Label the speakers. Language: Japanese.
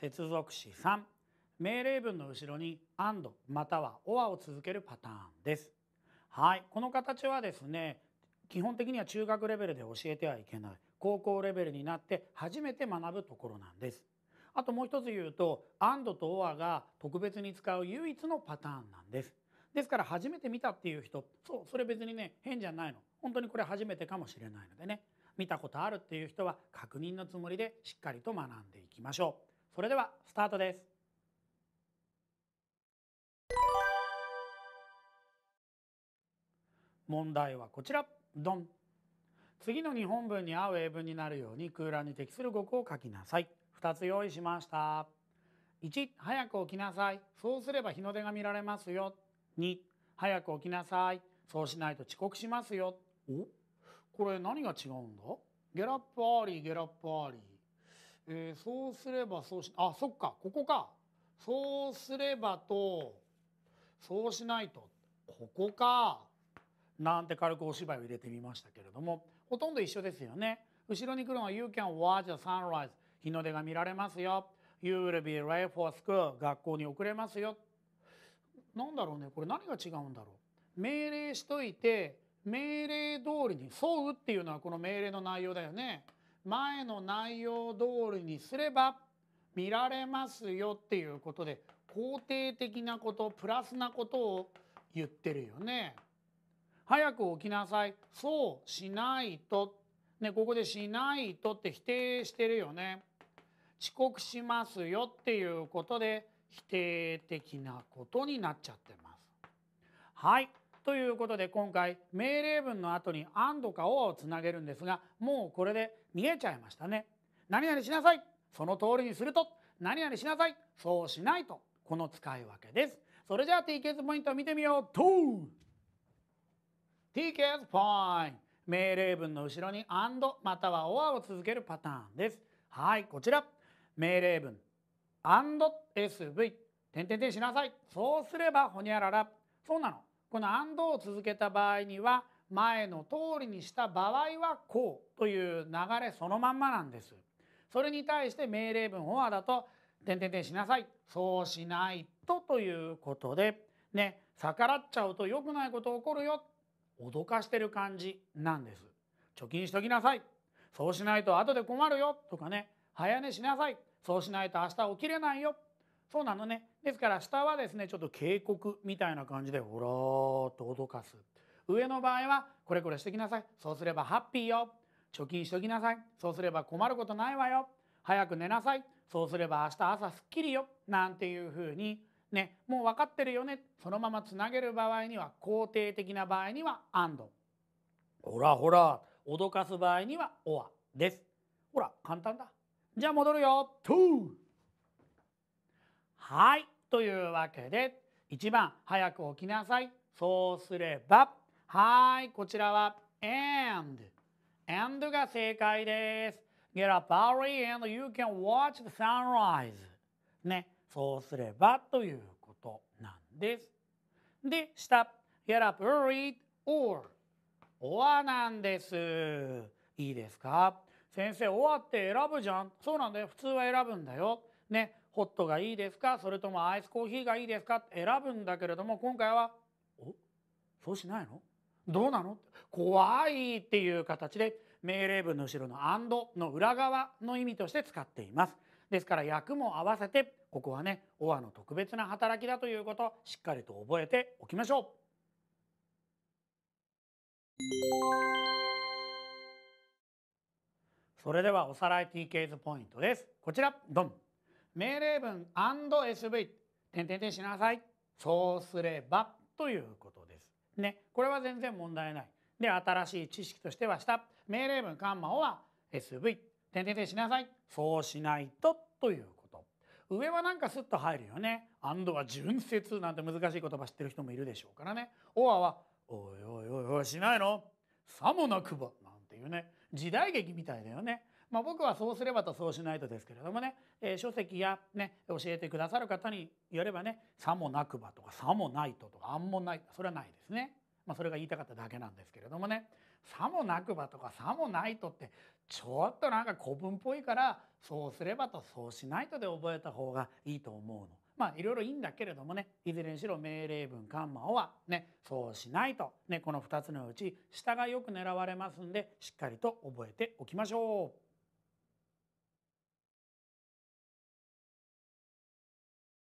Speaker 1: 接続詞3命令文の後ろに「and」または「or」を続けるパターンです。はい、この形はですね基本的には中学レベルで教えてはいけない高校レベルになって初めて学ぶところなんです。あともう一つ言うと「and」と「or」が特別に使う唯一のパターンなんです。ですから初めて見たっていう人そうそれ別にね変じゃないの本当にこれ初めてかもしれないのでね見たことあるっていう人は確認のつもりでしっかりと学んでいきましょう。それではスタートです問題はこちらドン次の日本文に合う英文になるように空欄に適する語句を書きなさい2つ用意しました1早く起きなさいそうすれば日の出が見られますよ2早く起きなさいそうしないと遅刻しますよおこれ何が違うんだゲラップアーリーゲラップアーリーえー、そうすればそうしあそっかここかそうすればとそうしないとここかなんて軽くお芝居を入れてみましたけれどもほとんど一緒ですよね。後ろに来るのは「You can watch the sunrise」日の出が見られますよ「You will be late for school」学校に遅れますよなんだろうねこれ何が違うんだろう命令しといて命令通りに「沿う」っていうのはこの命令の内容だよね。前の内容通りにすれば見られますよっていうことで肯定的なことプラスなことを言ってるよね。早く起きなさいそうしないと、ね、ここで「しないと」って否定してるよね。遅刻しますよっていうことで否定的なことになっちゃってます。はいということで今回命令文の後に「and か」をつなげるんですがもうこれで見えちゃいましたね。何々しなさいその通りにすると何々しなさいそうしないとこの使い分けです。それじゃあ TKS ポイント見てみようと TKS ポイント命令文の後ろに「and」または「or」を続けるパターンです。はいこちら命令文「and SV」点々点しなさいそうすればほにゃららそうなのこの and を続けた場合には前の通りにした場合はこうという流れそのまんまなんです。それに対して命令文フォアだと点々点しなさいそうしないとということでね逆らっちゃうと良くないこと起こるよ脅かしてる感じなんです。貯金しときなさいそうしないと後で困るよとかね早寝しなさいそうしないと明日起きれないよそうなのね。ですから下はですねちょっと警告みたいな感じでほらーっと脅かす。上の場合はこれこれしてきなさい。そうすればハッピーよ。貯金しときなさい。そうすれば困ることないわよ。早く寝なさい。そうすれば明日朝すっきりよ。なんていうふうにね、もう分かってるよね。そのままつなげる場合には肯定的な場合には安堵。ほらほら、脅かす場合にはオアです。ほら、簡単だ。じゃあ戻るよ。トゥーはいというわけで1番早く起きなさいそうすればはいこちらは and and が正解です Get up early and you can watch the sunrise ねそうすればということなんですで下 Get up early or or なんですいいですか先生 or って選ぶじゃんそうなんだよ普通は選ぶんだよねホットがいいですかそれともアイスコーヒーがいいですか選ぶんだけれども今回は「おそうしないのどうなの?」怖いっていう形で命令文の後ろの「and」の裏側の意味として使っています。ですから訳も合わせてここはね「オアの特別な働きだということしっかりと覚えておきましょう。それではおさらい TK's ポイントです。こちらドン命令文 &SV 点点点しなさいそうすればということです。ね、これは全然問題ない。で、新しい知識としてはした命令文カンマをは SV 点点点しなさいそうしないとということ。上はなんかスッと入るよね。and は純説なんて難しい言葉知ってる人もいるでしょうからね。オアはおいおいおいおいしないのさもなくばなんていうね時代劇みたいだよねまあ、僕はそうすればとそうしないとですけれどもね、えー、書籍や、ね、教えてくださる方によればね「さもなくば」とか「さもないと」とか「あんもない」それはないですね。まあ、それが言いたかっただけなんですけれどもね「さもなくば」とか「さもないと」ってちょっとなんか古文っぽいからそうすればとそうしないとで覚えた方がいいと思うの。まあいろいろいいんだけれどもねいずれにしろ命令文カンマオはねそうしないと、ね、この2つのうち下がよく狙われますんでしっかりと覚えておきましょう。